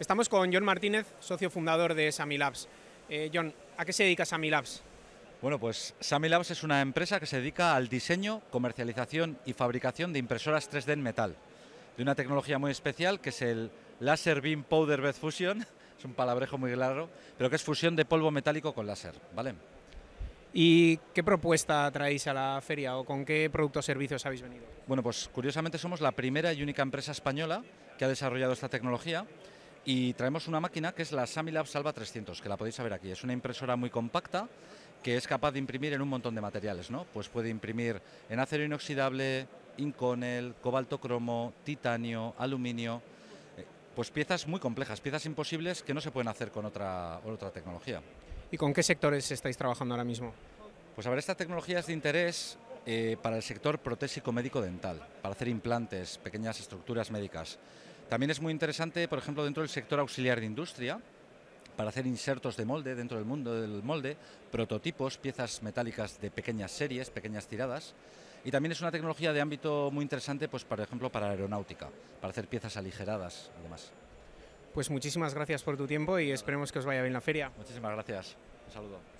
Estamos con John Martínez, socio fundador de Samy Labs. Eh, John, ¿a qué se dedica Labs? Bueno, pues Labs es una empresa que se dedica al diseño, comercialización y fabricación de impresoras 3D en metal, de una tecnología muy especial que es el Laser Beam Powder Bed Fusion, es un palabrejo muy claro, pero que es fusión de polvo metálico con láser, ¿vale? ¿Y qué propuesta traéis a la feria o con qué productos o servicios habéis venido? Bueno, pues curiosamente somos la primera y única empresa española que ha desarrollado esta tecnología y traemos una máquina que es la Samilab Salva 300, que la podéis ver aquí. Es una impresora muy compacta que es capaz de imprimir en un montón de materiales, ¿no? Pues puede imprimir en acero inoxidable, inconel, cobalto cromo, titanio, aluminio, eh, pues piezas muy complejas, piezas imposibles que no se pueden hacer con otra, otra tecnología. ¿Y con qué sectores estáis trabajando ahora mismo? Pues a ver, esta tecnología es de interés eh, para el sector protésico médico dental, para hacer implantes, pequeñas estructuras médicas. También es muy interesante, por ejemplo, dentro del sector auxiliar de industria, para hacer insertos de molde dentro del mundo del molde, prototipos, piezas metálicas de pequeñas series, pequeñas tiradas. Y también es una tecnología de ámbito muy interesante, pues por ejemplo, para aeronáutica, para hacer piezas aligeradas y demás. Pues muchísimas gracias por tu tiempo y esperemos que os vaya bien la feria. Muchísimas gracias. Un saludo.